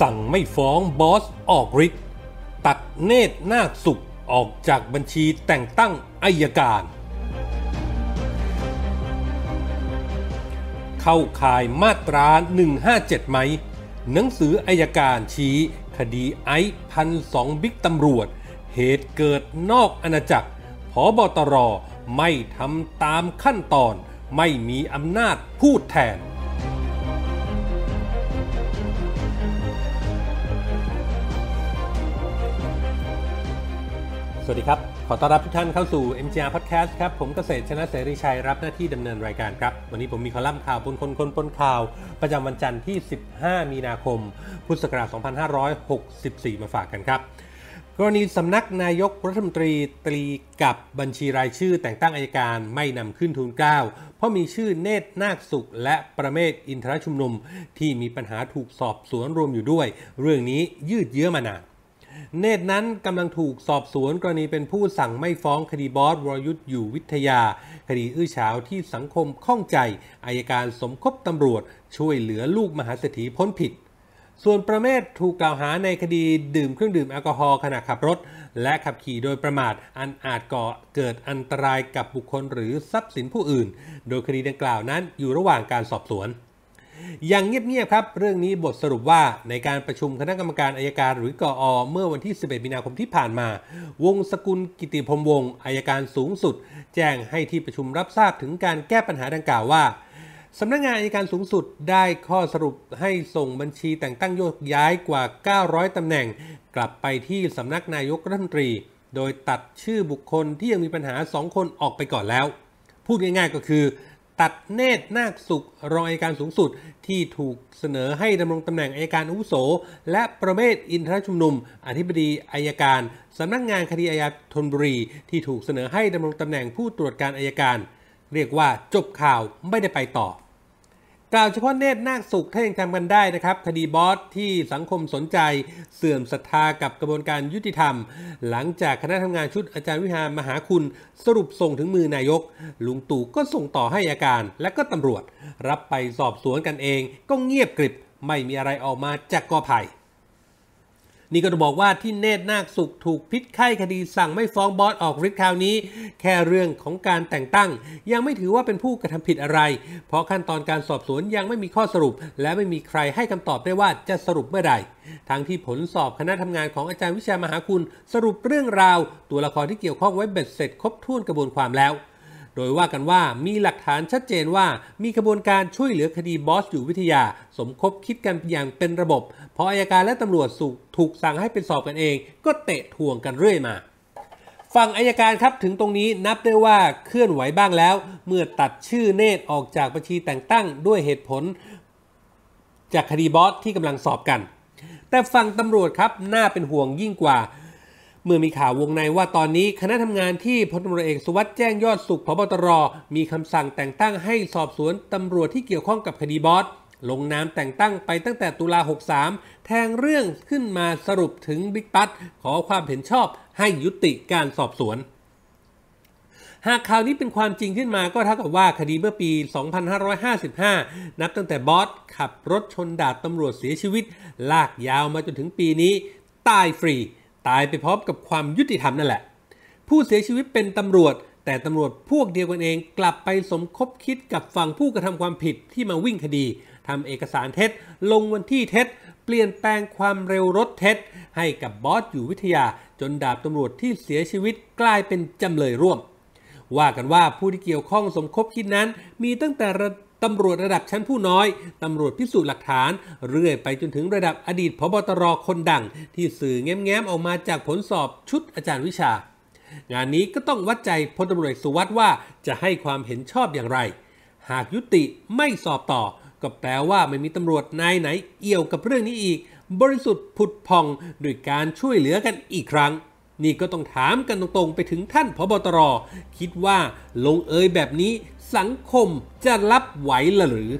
สั่งไม่ฟ้องบอสออกฤทธิ์ตัดเนตรนาคสุขออกจากบัญชีแต่งตั้งอายการ เข้าข่ายมาตรา 157 ไหม หนังสืออายการชี้คดีไอพันสองบิ๊กตำรวจเหตุเกิดนอกอาณาจักร พอบอตรไม่ทำตามขั้นตอนไม่มีอำนาจพูดแทนสวัสดีครับ ขอต้อนรับทุกท่านเข้าสู่ MGR Podcast ครับ ผมเกษตรชนะเสรีชัยรับหน้าที่ดำเนินรายการครับ วันนี้ผมมีคอลัมน์ข่าวปนคนคนปนข่าว ประจำวันจันทร์ที่ 15 มีนาคม พุทธศักราช 2564 มาฝากกันครับ กรณีสำนักนายกรัฐมนตรีตรีกับบัญชีรายชื่อแต่งตั้งอายการไม่นำขึ้นทูลเก้าเพราะมีชื่อเนตรนาคสุข และประเมศอินทรชุมนุมที่มีปัญหาถูกสอบสวนรวมอยู่ด้วย เรื่องนี้ยืดเยื้อมานานเนตรนั้นกำลังถูกสอบสวนกรณีเป็นผู้สั่งไม่ฟ้องคดีบอสวรยุทธ์อยู่วิทยา คดีอื้อฉาวที่สังคมข้องใจ อายการสมคบตำรวจ ช่วยเหลือลูกมหาเศรษฐีพ้นผิด ส่วนประเมศถูกกล่าวหาในคดีดื่มเครื่องดื่มแอลกอฮอล์ขณะขับรถ และขับขี่โดยประมาท อันอาจก่อเกิดอันตรายกับบุคคลหรือทรัพย์สินผู้อื่น โดยคดีดังกล่าวนั้นอยู่ระหว่างการสอบสวนอย่างเงียบๆครับเรื่องนี้บทสรุปว่าในการประชุมคณะกรรมการอายการหรือกออเมื่อวันที่ 11มีนาคมที่ผ่านมา วงสกุลกิติพรมวงอายการสูงสุด แจ้งให้ที่ประชุมรับทราบถึงการแก้ปัญหาดังกล่าวว่าสำนักงงานอายการสูงสุดได้ข้อสรุปให้ส่งบัญชีแต่งตั้งโยกย้ายกว่า 900ตำแหน่ง กลับไปที่สำนักนายกรัฐมนตรี โดยตัดชื่อบุคคลที่ยังมีปัญหา 2 คนออกไปก่อนแล้ว พูดง่ายๆก็คือตัดเนตรนาคสุขรองอัยการสูงสุด ที่ถูกเสนอให้ดำรงตำแหน่งอัยการอุโส และประเมศอินทรชุมนุม อธิบดีอายการสำนักงงานคดีอาญาธนบุรี ที่ถูกเสนอให้ดำรงตำแหน่งผู้ตรวจการอายการ เรียกว่าจบข่าวไม่ได้ไปต่อกล่าวเฉพาะเนตรนาคสุขถ้ายังจำกันได้นะครับ คดีบอสที่สังคมสนใจ เสื่อมศรัทธากับกระบวนการยุติธรรม หลังจากคณะทำงานชุดอาจารย์วิหามหาคุณสรุปส่งถึงมือนายกลุงตู่ก็ส่งต่อให้อาการและก็ตำรวจ รับไปสอบสวนกันเองก็เงียบกริบ ไม่มีอะไรออกมาจากกอไผ่นี่ก็จะบอกว่าที่เนตรนาคสุขถูกพิษไข้คดีสั่งไม่ฟ้องบอสออกฤทธิ์คราวนี้แค่เรื่องของการแต่งตั้ง ยังไม่ถือว่าเป็นผู้กระทำผิดอะไรเพราะขั้นตอนการสอบสวนยังไม่มีข้อสรุป และไม่มีใครให้คำตอบได้ว่าจะสรุปเมื่อใดทั้งที่ผลสอบคณะทำงานของอาจารย์วิชามหาคุณ สรุปเรื่องราว ตัวละครที่เกี่ยวข้องไว้เบ็ดเสร็จ ครบถ้วนกระบวนความแล้วโดยว่ากันว่ามีหลักฐานชัดเจนว่ามีกระบวนการช่วยเหลือคดีบอสอยู่วิทยา สมคบคิดกันอย่างเป็นระบบ เพราะอายการและตำรวจสุถูกสั่งให้เป็นสอบกันเองก็เตะทวงกันเรื่อยมาฝั่งอายการครับถึงตรงนี้นับได้ว่าเคลื่อนไหวบ้างแล้ว เมื่อตัดชื่อเนตรออกจากบัญชีแต่งตั้งด้วยเหตุผล จากคดีบอสที่กำลังสอบกัน แต่ฝั่งตำรวจครับน่าเป็นห่วงยิ่งกว่าเมื่อมีข่าววงในว่าตอนนี้คณะทำงานที่พลตำรวจเอกสุวัสด์แจ้งยอดสุขพบตร มีคำสั่งแต่งตั้งให้สอบสวนตำรวจที่เกี่ยวข้องกับคดีบอสลงนามแต่งตั้งไปตั้งแต่ตุลา 63 แทงเรื่องขึ้นมาสรุปถึงบิ๊กปั๊ดขอความเห็นชอบให้ยุติการสอบสวน หากข่าวนี้เป็นความจริงขึ้นมาก็เท่ากับว่าคดีเมื่อปี 2555 นับตั้งแต่บอสขับรถชนดาบตำรวจเสียชีวิตลากยาวมาจนถึงปีนี้ตายฟรีตายไปพร้อมกับความยุติธรรมนั่นแหละ ผู้เสียชีวิตเป็นตำรวจ แต่ตำรวจพวกเดียวกันเองกลับไปสมคบคิดกับฝั่งผู้กระทำความผิดที่มาวิ่งคดีทำเอกสารเท็จ ลงวันที่เท็จ เปลี่ยนแปลงความเร็วรถเท็จ ให้กับบอสอยู่วิทยาจนดาบตำรวจที่เสียชีวิตกลายเป็นจำเลยร่วม ว่ากันว่าผู้ที่เกี่ยวข้องสมคบคิดนั้น มีตั้งแต่ระตำรวจระดับชั้นผู้น้อย ตำรวจพิสูจน์หลักฐาน เรื่อยไปจนถึงระดับอดีตพบตรคนดัง ที่สื่อแง้มมออกมาจากผลสอบชุดอาจารย์วิชา งานนี้ก็ต้องวัดใจพลตำรวจสุวัสด์ว่า จะให้ความเห็นชอบอย่างไร หากยุติไม่สอบต่อ ก็แปลว่าไม่มีตำรวจนายไหนเอี่ยวกับเรื่องนี้อีก บริสุทธิ์ผุดพอง ด้วยการช่วยเหลือกันอีกครั้งนี่ก็ต้องถามกันตรงๆไปถึงท่านพบตรคิดว่าลงเอยแบบนี้สังคมจะรับไหวหรือ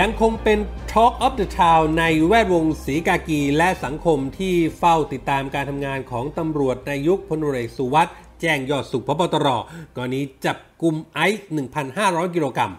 ยังคงเป็น Talk of the Town ในแวดวงสีกากี และสังคมที่เฝ้าติดตามการทำงานของตำรวจในยุคพลเรกสุวัสด์แจ้งยอดสุขพบตรกรณีจับกลุ่มไอซ์ 1,500 กิโลกรัม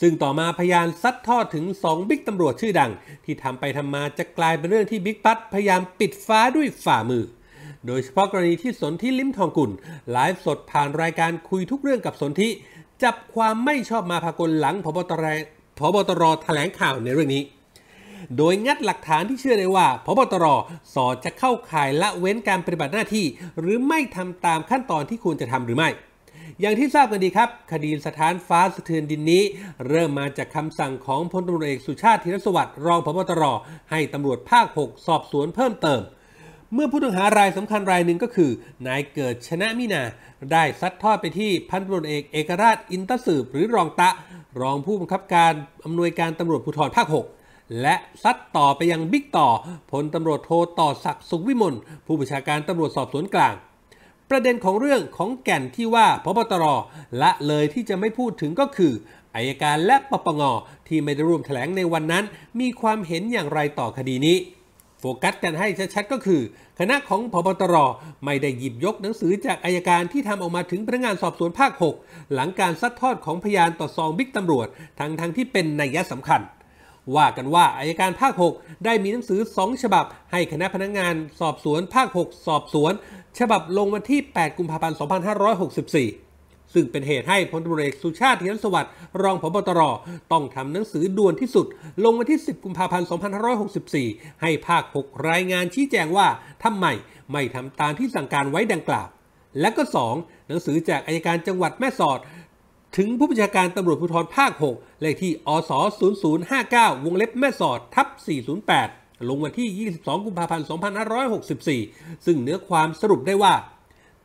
ซึ่งต่อมาพยานซัดทอดถึง 2 บิ๊กตำรวจชื่อดัง ที่ทำไปทำมาจะกลายเป็นเรื่องที่บิ๊กปัด พยายามปิดฟ้าด้วยฝ่ามือ โดยเฉพาะกรณีที่สนธิลิ้มทองกุลไลฟ์สดผ่านรายการคุยทุกเรื่องกับสนธิจับความไม่ชอบมาพากลหลังพบตรพบตรแถลงข่าวในเรื่องนี้โดยงัดหลักฐานที่เชื่อได้ว่าพบตร สอจะเข้าข่ายละเว้นการปฏิบัติหน้าที่ หรือไม่ทำตามขั้นตอนที่ควรจะทำหรือไม่ อย่างที่ทราบกันดีครับ คดีสถานฟ้าสะเทือนดินนี้ เริ่มมาจากคำสั่งของพลตำรวจเอกสุชาติธีรสวัสดิ์รองพบตร ให้ตำรวจภาค 6 สอบสวนเพิ่มเติม เมื่อผู้ต้องหารายสำคัญรายหนึ่งก็คือ นายเกิดชนะมินา ได้ซัดทอดไปที่พันตำรวจเอกเอกราชอินทสืบหรือรองตะ รองผู้บังคับการอำนวยการตำรวจภูธรภาค6และซัดต่อไปยังบิ๊กต่อพลตำรวจโทต่อศักดิ์สุขวิมลผู้บัญชาการตำรวจสอบสวนกลาง ประเด็นของเรื่องของแก่นที่ว่าพบตรละเลยที่จะไม่พูดถึงก็คือ อายการและปปงที่ไม่ได้ร่วมแถลงในวันนั้น มีความเห็นอย่างไรต่อคดีนี้โฟกัสกันให้ชัดๆก็คือ คณะของพบตร ไม่ได้หยิบยกหนังสือจากอายการที่ทำออกมาถึงพนักงานสอบสวนภาค 6 หลังการซัดทอดของพยานต่อซองบิ๊กตำรวจทั้งๆทที่เป็นนัยสำคัญว่ากันว่าอายการภาค 6 ได้มีหนังสือ 2 ฉบับให้คณะพนักงงานสอบสวนภาค 6 สอบสวน ฉบับลงวันที่ 8 กุมภาพันธ์ 2564 ซึ่งเป็นเหตุให้พลตรเอกสุชาติเทียนสวัสดิ์รองพบตร ต้องทำหนังสือด่วนที่สุด ลงวันที่ 10 กุมภาพันธ์ 2564 ให้ภาค 6 รายงานชี้แจงว่า ทำไม ไม่ทำตามที่สั่งการไว้ดังกล่าว และก็2หนังสือจากอายการจังหวัดแม่สอดถึงผู้บัญชาการตำรวจภูธรภาค 6 เลขที่อส0059 วงเล็บแม่สอดทับ408 ลงวันที่ 22กุมภาพันธ์2564 ซึ่งเนื้อความสรุปได้ว่า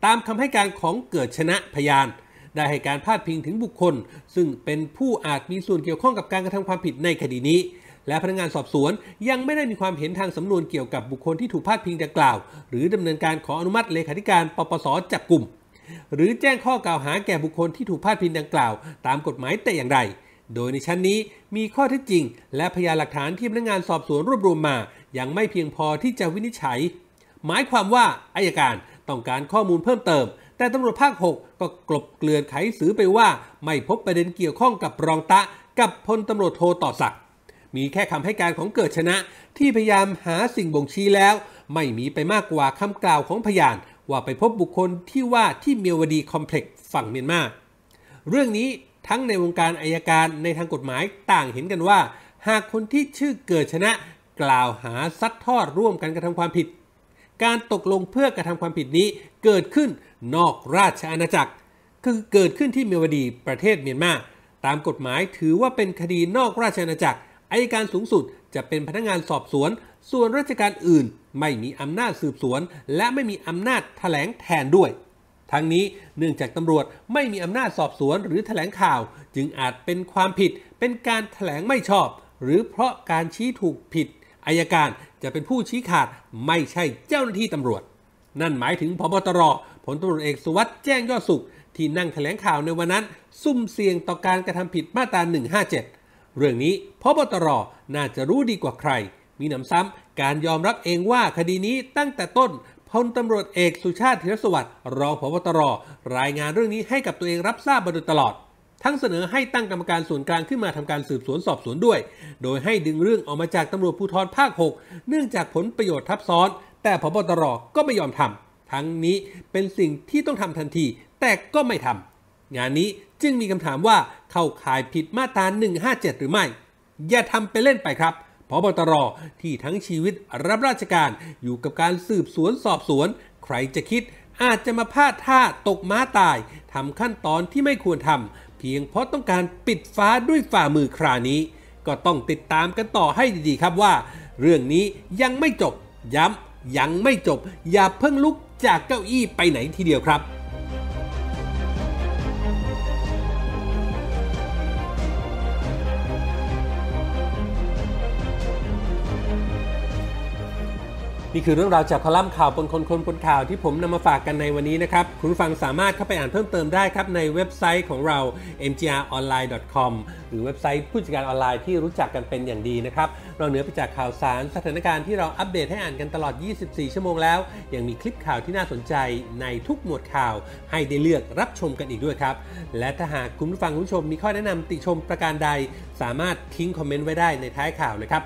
ตามคำให้การของเกิดชนะพยาน ได้ให้การพาดพิงถึงบุคคล ซึ่งเป็นผู้อาจมีส่วนเกี่ยวข้องกับการกระทำความผิดในคดีนี้ และพนักงานสอบสวนยังไม่ได้มีความเห็นทางสำนวนเกี่ยวกับบุคคลที่ถูกพาดพิงดังกล่าว หรือดำเนินการขออนุมัติเลขาธิการ ปปสจับกลุ่มหรือแจ้งข้อกล่าวหาแก่บุคคลที่ถูกพาดพิงดังกล่าวตามกฎหมายแต่อย่างใดโดยในชั้นนี้มีข้อเท็จจริง และพยานหลักฐานที่พนักงานสอบสวนรวบรวมมา ยังไม่เพียงพอที่จะวินิจฉัย หมายความว่าอายการต้องการข้อมูลเพิ่มเติม แต่ตำรวจภาค 6 ก็กลบเกลื่อนไขสือไปว่าไม่พบประเด็นเกี่ยวข้องกับรองตะกับพลตำรวจโทต่อศักมีแค่คำให้การของเกิดชนะ ที่พยายามหาสิ่งบ่งชี้แล้ว ไม่มีไปมากกว่าคำกล่าวของพยานว่า ไปพบบุคคลที่ว่าที่เมียวดีคอมเพล็กซ์ฝั่งเมียนมา เรื่องนี้ทั้งในวงการอายการในทางกฎหมายต่างเห็นกันว่า หากคนที่ชื่อเกิดชนะ กล่าวหาซัดทอดร่วมกันกระทำความผิด การตกลงเพื่อกระทำความผิดนี้ เกิดขึ้น นอกราชอาณาจักร คือเกิดขึ้นที่เมียวดีประเทศเมียนมาตามกฎหมายถือว่าเป็นคดีนอกราชอาณาจักรอายการสูงสุดจะเป็นพนักงานสอบสวน ส่วนราชการอื่น ไม่มีอำนาจสืบสวน และไม่มีอำนาจแถลงแทนด้วย ทั้งนี้เนื่องจากตำรวจไม่มีอำนาจสอบสวนหรือแถลงข่าว จึงอาจเป็นความผิด เป็นการแถลงไม่ชอบ หรือเพราะการชี้ถูกผิด อายการจะเป็นผู้ชี้ขาดไม่ใช่เจ้าหน้าที่ตำรวจ นั่นหมายถึงพบตรผลตำรวจเอกสุวัสด์แจ้งยอดสุข ที่นั่งแถลงข่าวในวันนั้นซุ่มเสี่ยงต่อการกระทำผิดมาตรา 157เรื่องนี้พบตร น่าจะรู้ดีกว่าใคร มีหนำซ้ำการยอมรับเองว่าคดีนี้ตั้งแต่ต้น พลตำรวจเอกสุชาติธีรสวัสดิ์รองพบตร รายงานเรื่องนี้ให้กับตัวเองรับทราบมาโดยตลอด ทั้งเสนอให้ตั้งกรรมการส่วนกลางขึ้นมาทำการสืบสวนสอบสวนด้วย โดยให้ดึงเรื่องออกมาจากตำรวจภูธรภาค 6 เนื่องจากผลประโยชน์ทับซ้อน แต่พบตรก็ไม่ยอมทำ ทั้งนี้เป็นสิ่งที่ต้องทำทันที แต่ก็ไม่ทำงานนี้จึงมีคำถามว่าเข้าข่ายผิดมาตรา 157 หรือไม่ อย่าทำไปเล่นไปครับพบตรที่ทั้งชีวิตรับราชการอยู่กับการสืบสวนสอบสวน ใครจะคิดอาจจะมาพลาดท่าตกม้าตายทำขั้นตอนที่ไม่ควรทำเพียงเพราะต้องการปิดฟ้าด้วยฝ่ามือครานี้ ก็ต้องติดตามกันต่อให้ดีๆครับว่า เรื่องนี้ยังไม่จบ ย้ำยังไม่จบ อย่าเพิ่งลุกจากเก้าอี้ไปไหนทีเดียวครับนี่คือเรื่องราวจากคอลัมน์ข่าวปนคนคนบนข่าวที่ผมนำมาฝากกันในวันนี้นะครับ คุณฟังสามารถเข้าไปอ่านเพิ่มเติมได้ครับในเว็บไซต์ของเรา mgronline.com หรือเว็บไซต์ผู้จัดการออนไลน์ที่รู้จักกันเป็นอย่างดีนะครับเราเหนือไปจากข่าวสารสถานการณ์ที่เราอัปเดตให้อ่านกันตลอด 24 ชั่วโมงแล้วยังมีคลิปข่าวที่น่าสนใจในทุกหมวดข่าวให้ได้เลือกรับชมกันอีกด้วยครับ และถ้าหากคุณผู้ฟังคุณผู้ชม มีข้อแนะนำติชมประการใด สามารถทิ้งคอมเมนต์ไว้ได้ในท้ายข่าวเลยครับ